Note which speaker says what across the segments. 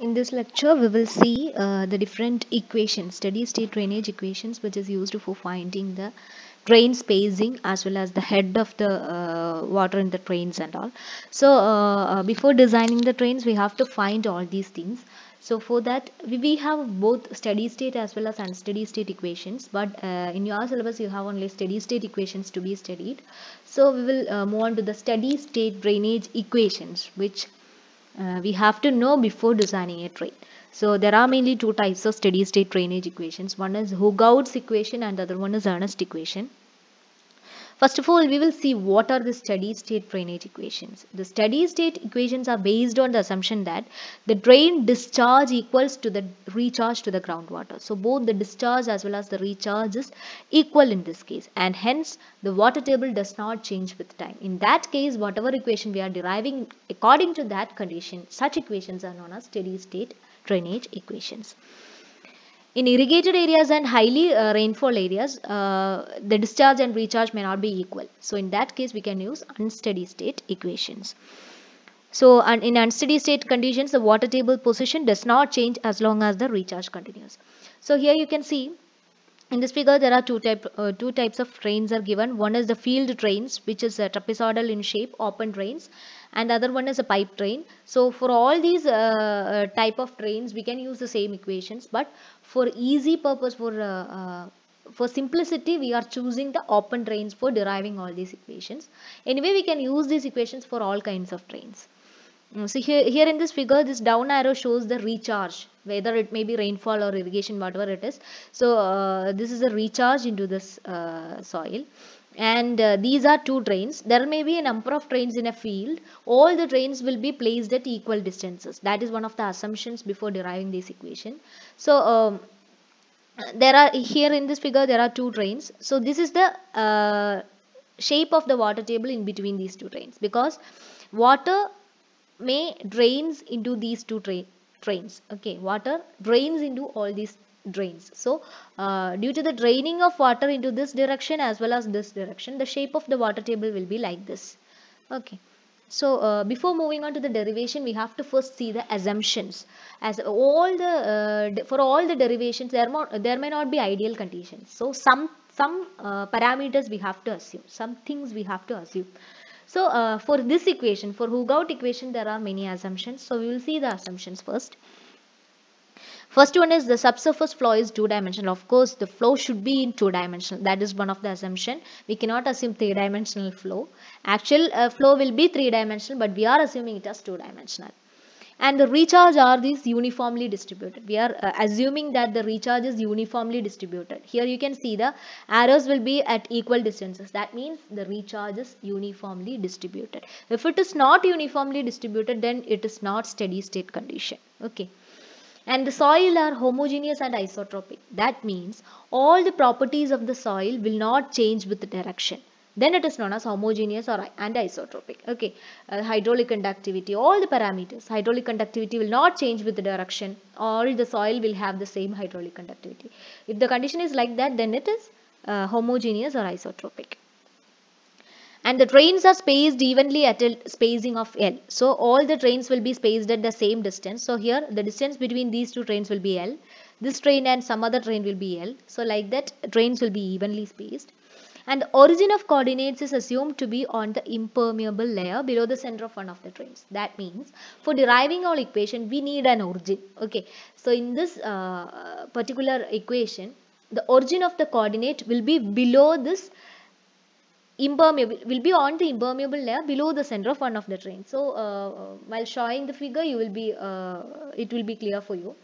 Speaker 1: In this lecture, we will see uh, the different equations, steady state drainage equations, which is used for finding the drain spacing as well as the head of the uh, water in the drains and all. So, uh, uh, before designing the trains, we have to find all these things. So, for that, we have both steady state as well as unsteady state equations. But uh, in your syllabus, you have only steady state equations to be studied. So, we will uh, move on to the steady state drainage equations, which uh, we have to know before designing a train. So there are mainly two types of steady state drainage equations. One is Hugouts equation and the other one is Ernst equation. First of all, we will see what are the steady state drainage equations. The steady state equations are based on the assumption that the drain discharge equals to the recharge to the groundwater. So both the discharge as well as the recharge is equal in this case and hence the water table does not change with time. In that case, whatever equation we are deriving according to that condition, such equations are known as steady state drainage equations. In irrigated areas and highly uh, rainfall areas, uh, the discharge and recharge may not be equal. So in that case, we can use unsteady state equations. So in unsteady state conditions, the water table position does not change as long as the recharge continues. So here you can see in this figure, there are two, type, uh, two types of trains are given. One is the field trains, which is uh, trapezoidal in shape, open trains. And the other one is a pipe train. So for all these uh, uh, type of trains, we can use the same equations. But for easy purpose, for uh, uh, for simplicity, we are choosing the open trains for deriving all these equations. Anyway, we can use these equations for all kinds of trains. Mm, so here, here in this figure this down arrow shows the recharge whether it may be rainfall or irrigation whatever it is so uh, this is a recharge into this uh, soil and uh, these are two drains. there may be a number of trains in a field all the trains will be placed at equal distances that is one of the assumptions before deriving this equation so um, there are here in this figure there are two drains. so this is the uh, shape of the water table in between these two drains, because water may drains into these two drains okay water drains into all these drains so uh, due to the draining of water into this direction as well as this direction the shape of the water table will be like this okay so uh, before moving on to the derivation we have to first see the assumptions as all the uh, for all the derivations there more there may not be ideal conditions so some some uh, parameters we have to assume some things we have to assume so uh, for this equation, for Hugout equation, there are many assumptions. So we will see the assumptions first. First one is the subsurface flow is two-dimensional. Of course, the flow should be in two-dimensional. That is one of the assumption. We cannot assume three-dimensional flow. Actual uh, flow will be three-dimensional, but we are assuming it as two-dimensional and the recharge are these uniformly distributed. We are uh, assuming that the recharge is uniformly distributed. Here you can see the arrows will be at equal distances. That means the recharge is uniformly distributed. If it is not uniformly distributed, then it is not steady state condition. Okay and the soil are homogeneous and isotropic. That means all the properties of the soil will not change with the direction. Then it is known as homogeneous or and isotropic. Okay, uh, hydraulic conductivity, all the parameters. Hydraulic conductivity will not change with the direction. All the soil will have the same hydraulic conductivity. If the condition is like that, then it is uh, homogeneous or isotropic and the trains are spaced evenly at a spacing of L. So all the trains will be spaced at the same distance. So here the distance between these two trains will be L. This train and some other train will be L. So like that trains will be evenly spaced and the origin of coordinates is assumed to be on the impermeable layer below the center of one of the trains. That means for deriving our equation we need an origin. Okay, so in this uh, particular equation the origin of the coordinate will be below this impermeable will be on the impermeable layer below the center of one of the trains. So uh, while showing the figure you will be uh, it will be clear for you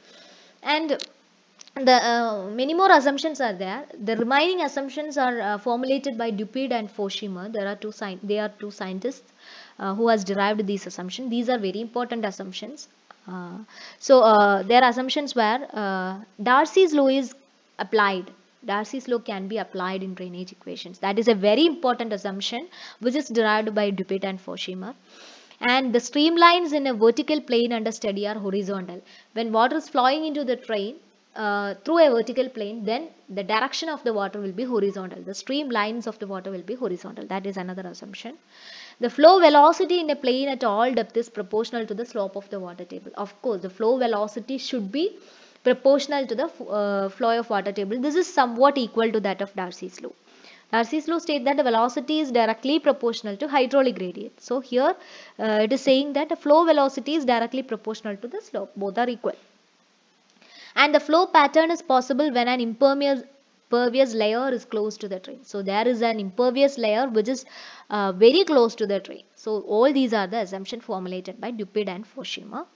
Speaker 1: and the uh, many more assumptions are there the remaining assumptions are uh, formulated by Dupid and Foshima there are two they are two scientists uh, who has derived these assumptions these are very important assumptions uh, so uh, their assumptions were uh, Darcy's law is applied Darcy's law can be applied in drainage equations that is a very important assumption which is derived by Dupid and Foshima and the streamlines in a vertical plane under study are horizontal when water is flowing into the drain uh, through a vertical plane, then the direction of the water will be horizontal. The streamlines of the water will be horizontal. That is another assumption. The flow velocity in a plane at all depth is proportional to the slope of the water table. Of course, the flow velocity should be proportional to the uh, flow of water table. This is somewhat equal to that of Darcy's law. Darcy's law states that the velocity is directly proportional to hydraulic gradient. So here uh, it is saying that the flow velocity is directly proportional to the slope. Both are equal. And the flow pattern is possible when an impermeable impervious layer is close to the tree. So there is an impervious layer which is uh, very close to the tree. So all these are the assumption formulated by Dupid and Foshima.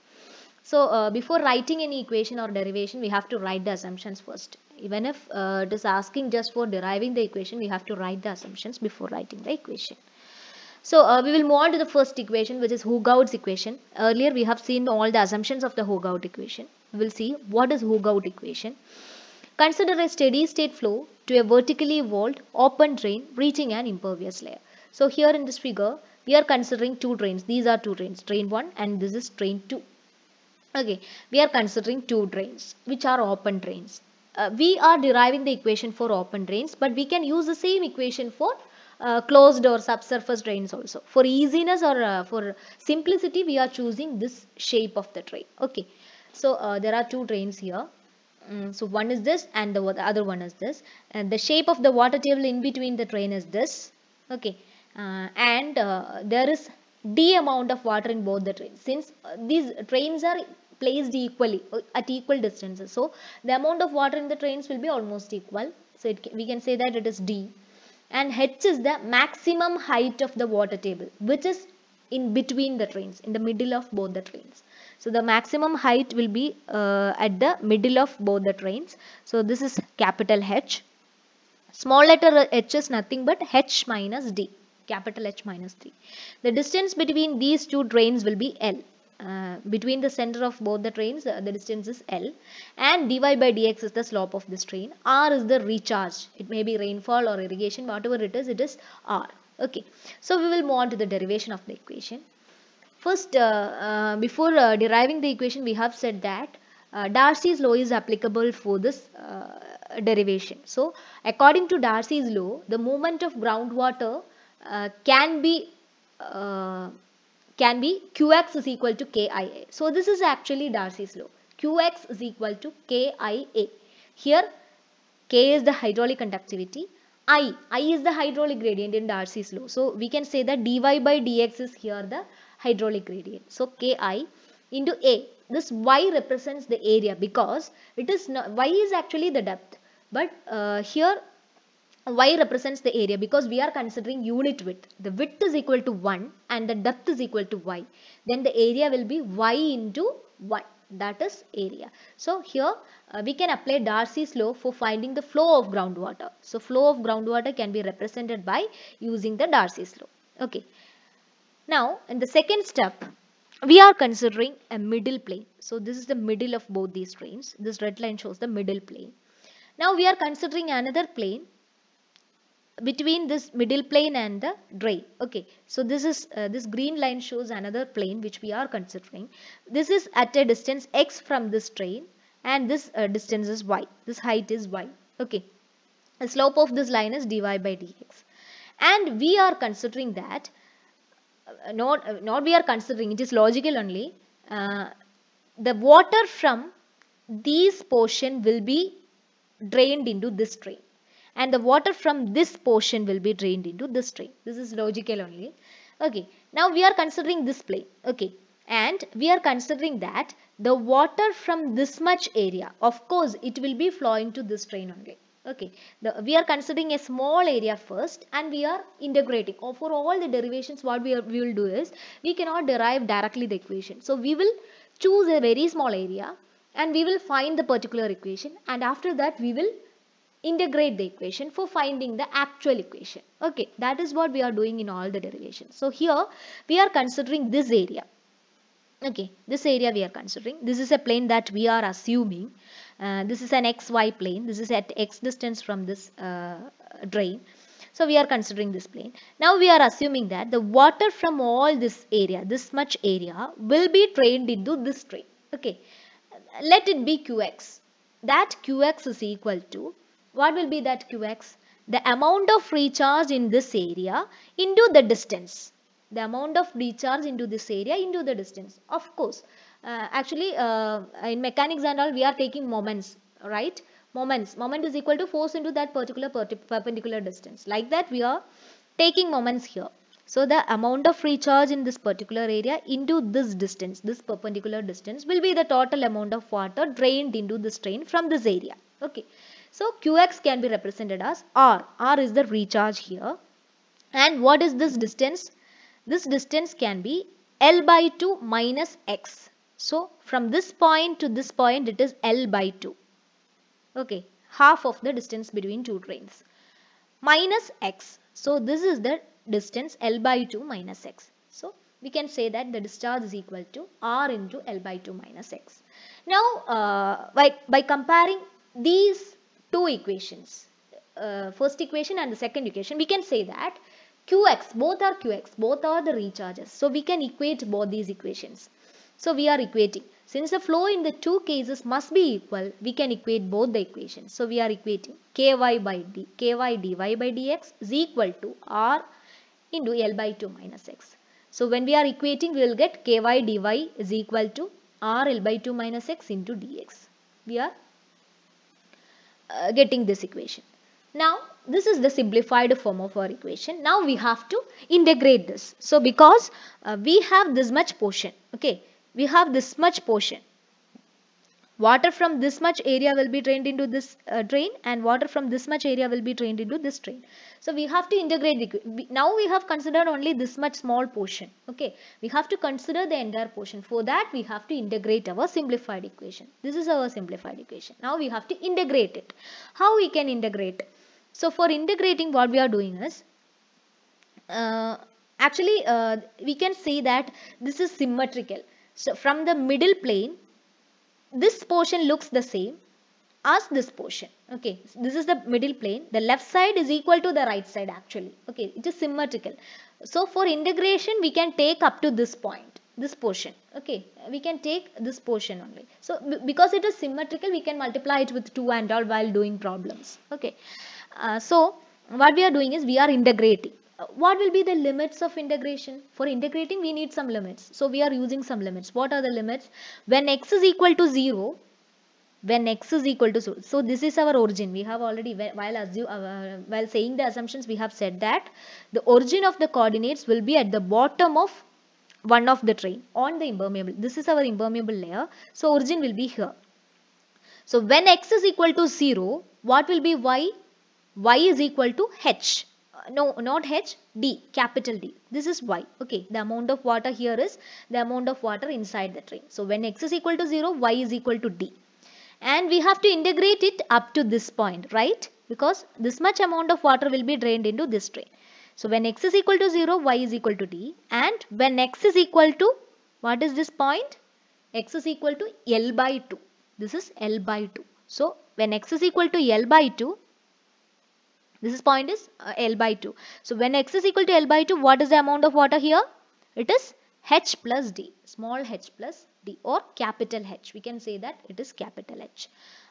Speaker 1: So uh, before writing any equation or derivation, we have to write the assumptions first. Even if uh, it is asking just for deriving the equation, we have to write the assumptions before writing the equation. So uh, we will move on to the first equation which is Hoogout's equation. Earlier we have seen all the assumptions of the Hoogout equation we'll see what is Hoogout equation. Consider a steady state flow to a vertically walled open drain reaching an impervious layer. So here in this figure, we are considering two drains. These are two drains, drain 1 and this is drain 2. Okay, we are considering two drains which are open drains. Uh, we are deriving the equation for open drains but we can use the same equation for uh, closed or subsurface drains also. For easiness or uh, for simplicity, we are choosing this shape of the drain. Okay. So uh, there are two trains here. Mm, so one is this and the, the, other one is this. And the shape of the water table in between the train is this. Okay. Uh, and uh, there is D amount of water in both the trains. Since uh, these trains are placed equally uh, at equal distances. So the amount of water in the trains will be almost equal. So it, we can say that it is D. And H is the maximum height of the water table which is in between the trains, in the middle of both the trains. So the maximum height will be uh, at the middle of both the trains. So this is capital H. Small letter h is nothing but h minus d, capital H minus 3. The distance between these two trains will be L. Uh, between the center of both the trains uh, the distance is L and dy by dx is the slope of this train R is the recharge it may be rainfall or irrigation whatever it is it is R okay so we will move on to the derivation of the equation First, uh, uh, before uh, deriving the equation, we have said that Darcy's law is applicable for this derivation. So, according to Darcy's law, the movement of groundwater can be can be Qx is equal to KIA. So, this is actually Darcy's law. Qx is equal to KIA. Here, K is the hydraulic conductivity. I, I is the hydraulic gradient in Darcy's law. So, we can say that dy by dx is here the hydraulic gradient. So Ki into A. This Y represents the area because it is not, Y is actually the depth. But uh, here Y represents the area because we are considering unit width. The width is equal to 1 and the depth is equal to Y. Then the area will be Y into 1 that is area. So here uh, we can apply Darcy's law for finding the flow of groundwater. So flow of groundwater can be represented by using the Darcy's law. Okay. Now, in the second step, we are considering a middle plane. So this is the middle of both these trains. This red line shows the middle plane. Now we are considering another plane between this middle plane and the drain. Okay, so this is uh, this green line shows another plane which we are considering. This is at a distance x from this train and this uh, distance is y. This height is y. Okay, the slope of this line is dy by dx. And we are considering that uh, not, uh, not we are considering, it is logical only. Uh, the water from these portion will be drained into this drain and the water from this portion will be drained into this drain This is logical only. Okay. Now we are considering this plane. Okay. And we are considering that the water from this much area, of course, it will be flowing to this train only. Okay, the, we are considering a small area first and we are integrating. Or for all the derivations, what we, are, we will do is, we cannot derive directly the equation. So, we will choose a very small area and we will find the particular equation and after that we will integrate the equation for finding the actual equation. Okay, that is what we are doing in all the derivations. So here we are considering this area okay this area we are considering this is a plane that we are assuming uh, this is an xy plane this is at x distance from this uh, drain so we are considering this plane now we are assuming that the water from all this area this much area will be drained into this drain okay let it be qx that qx is equal to what will be that qx the amount of free charge in this area into the distance the amount of recharge into this area into the distance. Of course, uh, actually uh, in mechanics and all we are taking moments, right? Moments. Moment is equal to force into that particular per perpendicular distance. Like that we are taking moments here. So the amount of recharge in this particular area into this distance, this perpendicular distance will be the total amount of water drained into the strain from this area. Okay. So Qx can be represented as R. R is the recharge here. And what is this distance? This distance can be L by 2 minus x. So from this point to this point it is L by 2. Okay, half of the distance between two trains. Minus x. So this is the distance L by 2 minus x. So we can say that the discharge is equal to R into L by 2 minus x. Now uh, by, by comparing these two equations, uh, first equation and the second equation, we can say that qx, both are qx, both are the recharges. So we can equate both these equations. So we are equating. Since the flow in the two cases must be equal, we can equate both the equations. So we are equating ky by d, ky dy by dx is equal to r into L by 2 minus x. So when we are equating, we will get ky dy is equal to r L by 2 minus x into dx. We are uh, getting this equation. Now this is the simplified form of our equation. Now we have to integrate this. So because uh, we have this much portion, okay, we have this much portion. Water from this much area will be drained into this uh, drain and water from this much area will be drained into this drain. So we have to integrate, the, now we have considered only this much small portion, okay. We have to consider the entire portion. For that we have to integrate our simplified equation. This is our simplified equation. Now we have to integrate it. How we can integrate so for integrating what we are doing is uh, actually uh, we can say that this is symmetrical. So from the middle plane this portion looks the same as this portion okay so this is the middle plane the left side is equal to the right side actually okay it is symmetrical so for integration we can take up to this point this portion okay we can take this portion only so because it is symmetrical we can multiply it with 2 and all while doing problems okay uh, so what we are doing is we are integrating. Uh, what will be the limits of integration? For integrating we need some limits. So we are using some limits. What are the limits? When x is equal to 0, when x is equal to 0. So this is our origin. We have already while assume, uh, while saying the assumptions we have said that the origin of the coordinates will be at the bottom of one of the train on the impermeable. This is our impermeable layer. So origin will be here. So when x is equal to 0, what will be y? y is equal to h. Uh, no, not h, d, capital D. This is y. Okay, the amount of water here is the amount of water inside the train. So when x is equal to 0, y is equal to d. And we have to integrate it up to this point, right? Because this much amount of water will be drained into this train. So when x is equal to 0, y is equal to d. And when x is equal to, what is this point? x is equal to L by 2. This is L by 2. So when x is equal to L by 2, this is point is uh, L by 2. So when x is equal to L by 2, what is the amount of water here? It is H plus D, small h plus D or capital H. We can say that it is capital H.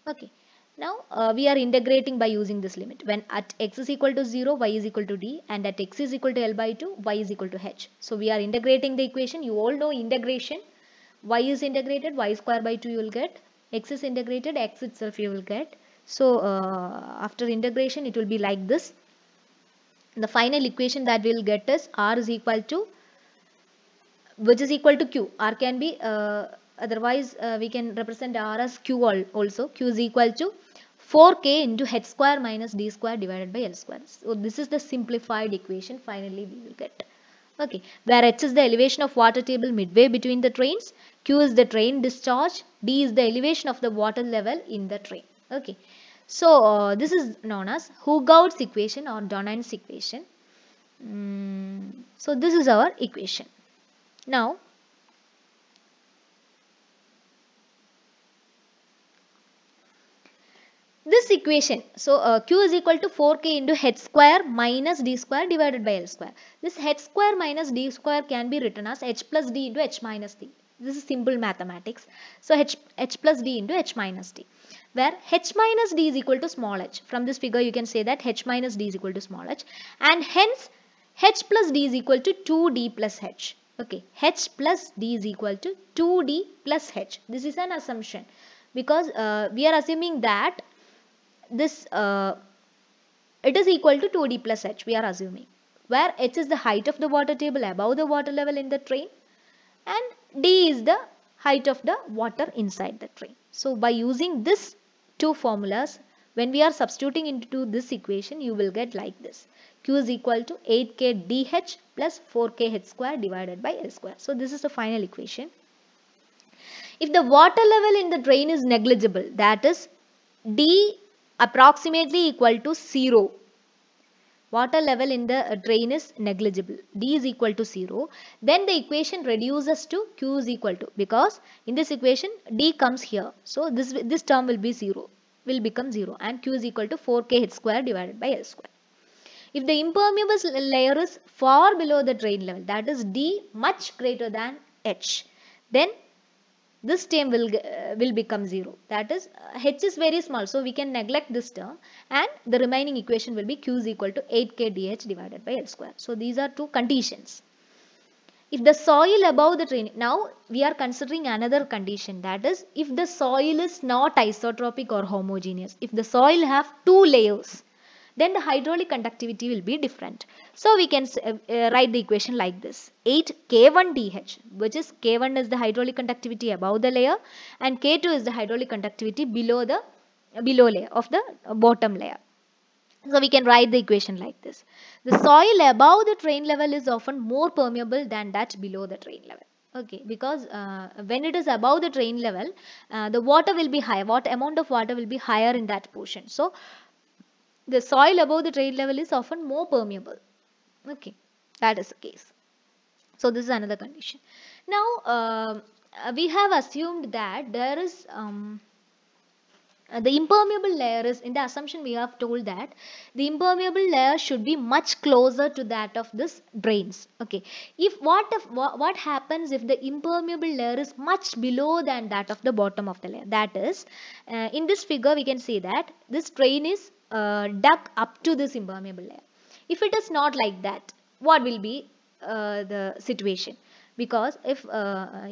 Speaker 1: Okay. Now uh, we are integrating by using this limit. When at x is equal to 0, y is equal to d and at x is equal to L by 2, y is equal to h. So we are integrating the equation. You all know integration. y is integrated, y square by 2 you will get. x is integrated, x itself you will get. So uh, after integration it will be like this. The final equation that we will get is R is equal to which is equal to Q. R can be uh, otherwise uh, we can represent R as Q all also. Q is equal to 4K into h square minus d square divided by L square. So this is the simplified equation finally we will get. Okay, where h is the elevation of water table midway between the trains, q is the train discharge, d is the elevation of the water level in the train. Okay. So uh, this is known as Hougout's equation or Donan's equation. Mm, so this is our equation. Now this equation so uh, q is equal to 4k into h square minus d square divided by l square this h square minus d square can be written as h plus d into h minus d this is simple mathematics so h h plus d into h minus d where h minus d is equal to small h. From this figure you can say that h minus d is equal to small h and hence h plus d is equal to 2d plus h. Okay, h plus d is equal to 2d plus h. This is an assumption because uh, we are assuming that this uh, it is equal to 2d plus h we are assuming where h is the height of the water table above the water level in the train and d is the height of the water inside the train. So by using these two formulas, when we are substituting into this equation, you will get like this. Q is equal to 8k dH plus 4k h square divided by L square. So this is the final equation. If the water level in the drain is negligible, that is D approximately equal to 0 water level in the uh, drain is negligible d is equal to 0 then the equation reduces to q is equal to because in this equation d comes here so this this term will be 0 will become 0 and q is equal to 4k h square divided by l square if the impermeable layer is far below the drain level that is d much greater than h then this term will, uh, will become 0. That is, uh, h is very small, so we can neglect this term and the remaining equation will be q is equal to 8k dh divided by L square. So, these are two conditions. If the soil above the train, now we are considering another condition that is if the soil is not isotropic or homogeneous, if the soil have two layers, then the hydraulic conductivity will be different. So we can uh, uh, write the equation like this. 8 K1DH which is K1 is the hydraulic conductivity above the layer and K2 is the hydraulic conductivity below the uh, below layer of the bottom layer. So we can write the equation like this. The soil above the train level is often more permeable than that below the train level okay because uh, when it is above the train level uh, the water will be high what amount of water will be higher in that portion so the soil above the trade level is often more permeable. Okay, that is the case. So this is another condition. Now um, uh, we have assumed that there is um, uh, the impermeable layer is in the assumption we have told that the impermeable layer should be much closer to that of this drains okay if what if what happens if the impermeable layer is much below than that of the bottom of the layer that is uh, in this figure we can see that this drain is uh, duck up to this impermeable layer. If it is not like that, what will be uh, the situation? Because if you, uh, uh,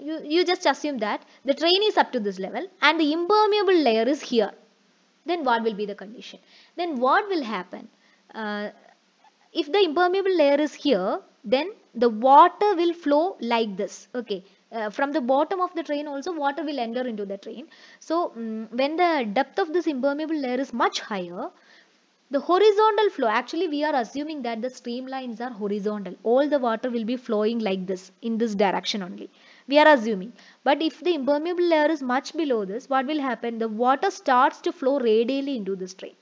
Speaker 1: you, you just assume that the train is up to this level and the impermeable layer is here, then what will be the condition? Then what will happen? Uh, if the impermeable layer is here, then the water will flow like this. Okay, uh, from the bottom of the train also water will enter into the train. So um, when the depth of this impermeable layer is much higher, the horizontal flow, actually we are assuming that the streamlines are horizontal. All the water will be flowing like this, in this direction only. We are assuming. But if the impermeable layer is much below this, what will happen? The water starts to flow radially into the train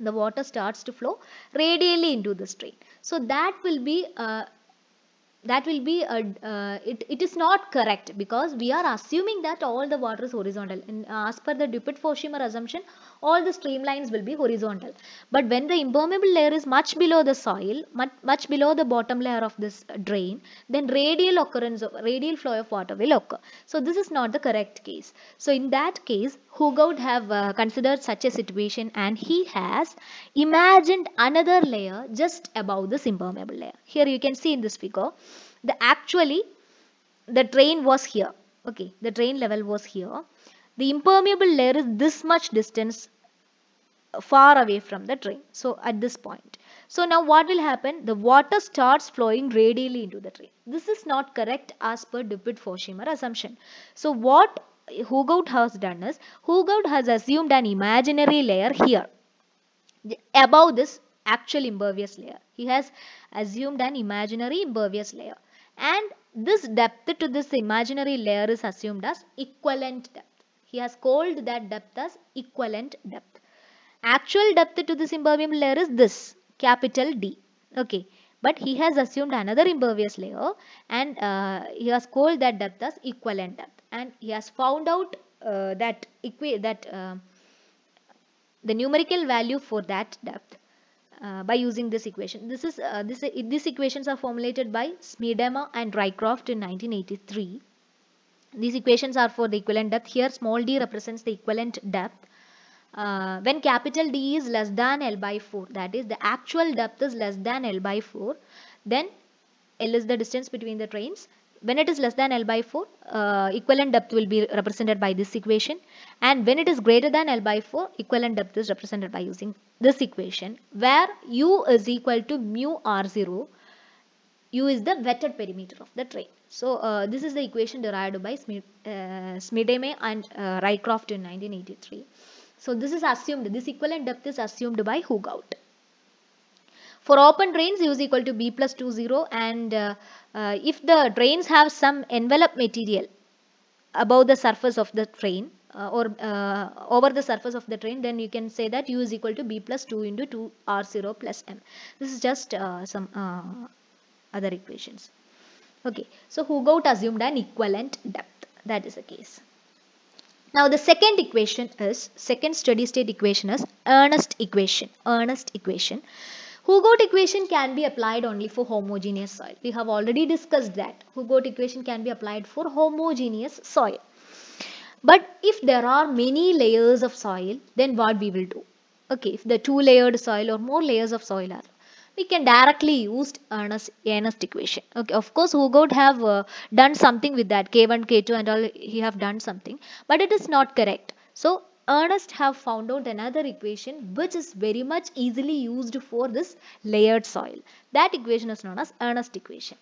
Speaker 1: the water starts to flow radially into the stream. So that will be uh, that will be a, uh, uh, it, it is not correct because we are assuming that all the water is horizontal and as per the Dupont-Foschimmer assumption all the streamlines will be horizontal. But when the impermeable layer is much below the soil, much, much below the bottom layer of this drain, then radial occurrence of radial flow of water will occur. So this is not the correct case. So in that case, would have uh, considered such a situation and he has imagined another layer just above this impermeable layer. Here you can see in this figure, the actually the drain was here okay the drain level was here the impermeable layer is this much distance far away from the drain. So at this point. So now what will happen? The water starts flowing radially into the drain. This is not correct as per dupuit foschimer assumption. So what Hugout has done is, Hugout has assumed an imaginary layer here above this actual impervious layer. He has assumed an imaginary impervious layer and this depth to this imaginary layer is assumed as equivalent depth. He has called that depth as equivalent depth. Actual depth to the impermeable layer is this capital D. Okay. But he has assumed another impervious layer and uh, he has called that depth as equivalent depth. And he has found out uh, that, that uh, the numerical value for that depth uh, by using this equation. This is uh, this uh, these equations are formulated by Smedema and Rycroft in 1983. These equations are for the equivalent depth. Here small d represents the equivalent depth. Uh, when capital D is less than L by 4, that is the actual depth is less than L by 4, then L is the distance between the trains. When it is less than L by 4, uh, equivalent depth will be represented by this equation. And when it is greater than L by 4, equivalent depth is represented by using this equation, where U is equal to mu R0. U is the wetted perimeter of the train. So uh, this is the equation derived by Smith, uh, and uh, Rycroft in 1983. So this is assumed, this equivalent depth is assumed by Hoogout. For open drains, U is equal to B plus 2, 0 and uh, uh, if the drains have some envelope material above the surface of the drain uh, or uh, over the surface of the drain, then you can say that U is equal to B plus 2 into 2 R0 plus M. This is just some other equations. Okay, so Hugout assumed an equivalent depth. That is the case. Now the second equation is, second steady state equation is Earnest equation, Earnest equation. Hugout equation can be applied only for homogeneous soil. We have already discussed that. Hugout equation can be applied for homogeneous soil. But if there are many layers of soil, then what we will do? Okay, if the two layered soil or more layers of soil are we can directly use Ernest equation. Okay, of course, Hugout have uh, done something with that K1, K2 and all he have done something, but it is not correct. So Ernest have found out another equation which is very much easily used for this layered soil. That equation is known as Ernest equation.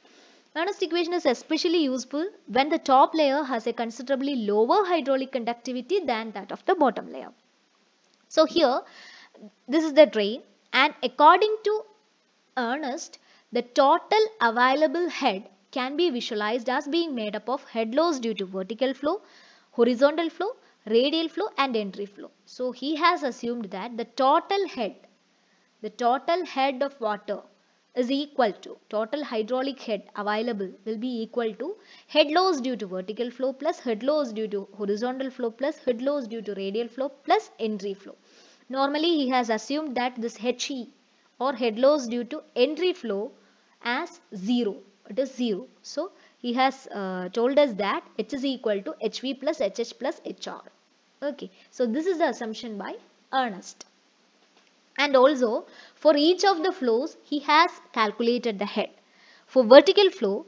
Speaker 1: Ernest equation is especially useful when the top layer has a considerably lower hydraulic conductivity than that of the bottom layer. So here, this is the drain and according to earnest, the total available head can be visualized as being made up of head loss due to vertical flow, horizontal flow, radial flow and entry flow. So he has assumed that the total head, the total head of water is equal to total hydraulic head available will be equal to head loss due to vertical flow plus head loss due to horizontal flow plus head loss due to radial flow plus entry flow. Normally he has assumed that this HE or head loss due to entry flow as 0. It is 0. So, he has uh, told us that H is equal to HV plus HH plus HR. Okay. So, this is the assumption by Ernest. And also, for each of the flows, he has calculated the head. For vertical flow,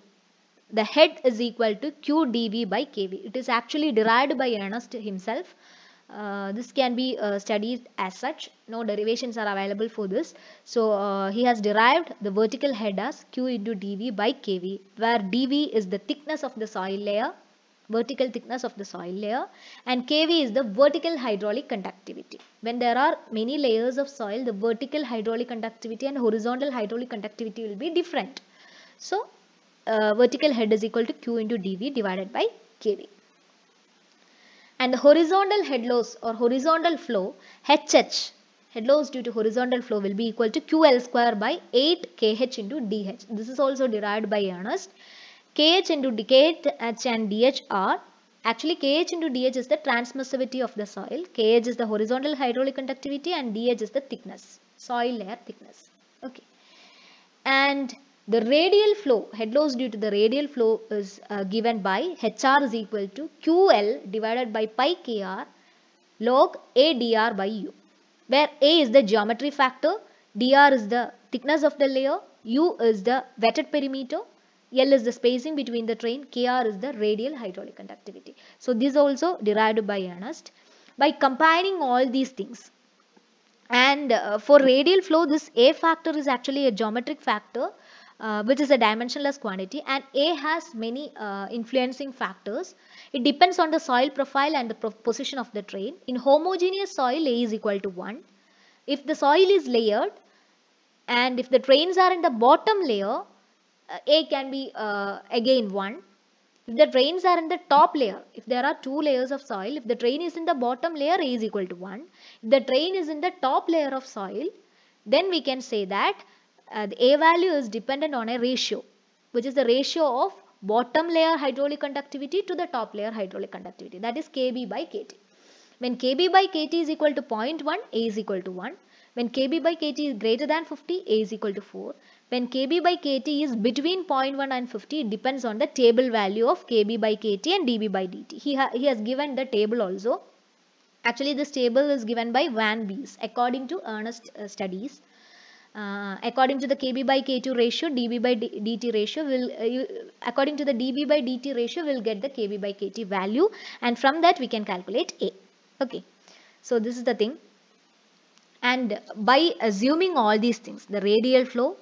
Speaker 1: the head is equal to QdV by KV. It is actually derived by Ernest himself uh, this can be uh, studied as such no derivations are available for this so uh, he has derived the vertical head as q into dv by kv where dv is the thickness of the soil layer vertical thickness of the soil layer and kv is the vertical hydraulic conductivity when there are many layers of soil the vertical hydraulic conductivity and horizontal hydraulic conductivity will be different so uh, vertical head is equal to q into dv divided by kv and the horizontal head loss or horizontal flow HH head loss due to horizontal flow will be equal to QL square by 8 KH into DH. This is also derived by Ernest. KH into Dh and DH are actually KH into DH is the transmissivity of the soil. KH is the horizontal hydraulic conductivity and DH is the thickness, soil layer thickness. Okay. And the radial flow, head loss due to the radial flow is uh, given by HR is equal to QL divided by pi KR log ADR by U. Where A is the geometry factor, DR is the thickness of the layer, U is the wetted perimeter, L is the spacing between the train, KR is the radial hydraulic conductivity. So this also derived by Ernst. By combining all these things, and uh, for radial flow, this A factor is actually a geometric factor uh, which is a dimensionless quantity and A has many uh, influencing factors. It depends on the soil profile and the position of the drain. In homogeneous soil, A is equal to 1. If the soil is layered and if the drains are in the bottom layer, uh, A can be uh, again 1. If the drains are in the top layer, if there are two layers of soil, if the drain is in the bottom layer, A is equal to 1. If the drain is in the top layer of soil, then we can say that uh, the A value is dependent on a ratio, which is the ratio of bottom layer hydraulic conductivity to the top layer hydraulic conductivity. That is Kb by Kt. When Kb by Kt is equal to 0.1, A is equal to 1. When Kb by Kt is greater than 50, A is equal to 4. When Kb by Kt is between 0.1 and 50, it depends on the table value of Kb by Kt and dB by dt. He, ha he has given the table also. Actually, this table is given by Van Bees according to Ernest uh, studies. Uh, according to the kb by k2 ratio db by D dt ratio will uh, you, according to the db by dt ratio will get the kb by kt value and from that we can calculate a okay so this is the thing and by assuming all these things the radial flow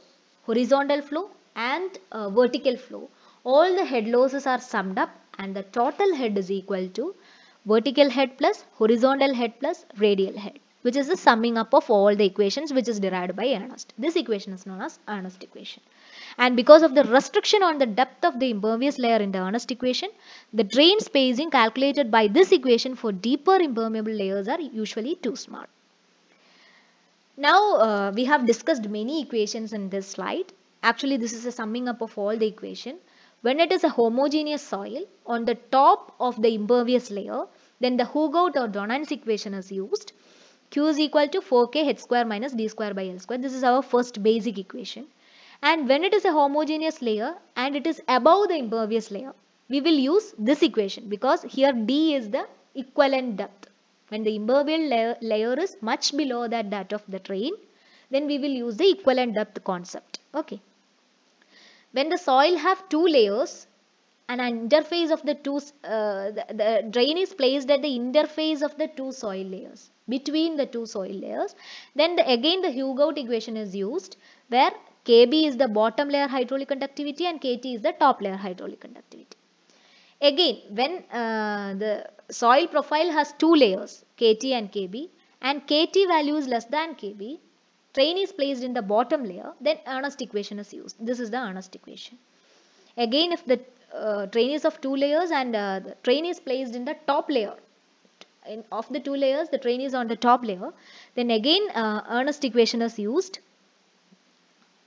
Speaker 1: horizontal flow and uh, vertical flow all the head losses are summed up and the total head is equal to vertical head plus horizontal head plus radial head which is the summing up of all the equations which is derived by Ernst. This equation is known as Ernst equation. And because of the restriction on the depth of the impervious layer in the Ernst equation, the drain spacing calculated by this equation for deeper impermeable layers are usually too small. Now uh, we have discussed many equations in this slide. Actually this is a summing up of all the equation. When it is a homogeneous soil on the top of the impervious layer then the Hugout or Donan's equation is used Q is equal to 4k h square minus d square by L square. This is our first basic equation. And when it is a homogeneous layer and it is above the impervious layer, we will use this equation because here D is the equivalent depth. When the impervious layer, layer is much below that, that of the train, then we will use the equivalent depth concept. Okay. When the soil have two layers, an interface of the two, uh, the, the drain is placed at the interface of the two soil layers, between the two soil layers. Then the, again the hugh equation is used where Kb is the bottom layer hydraulic conductivity and Kt is the top layer hydraulic conductivity. Again, when uh, the soil profile has two layers, Kt and Kb, and Kt value is less than Kb, drain is placed in the bottom layer, then Ernst equation is used. This is the Ernst equation. Again, if the uh, train is of two layers and uh, the train is placed in the top layer. In, of the two layers, the train is on the top layer. Then again, uh, equation is used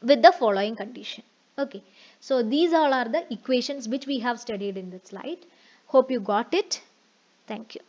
Speaker 1: with the following condition. Okay, so these all are the equations which we have studied in the slide. Hope you got it. Thank you.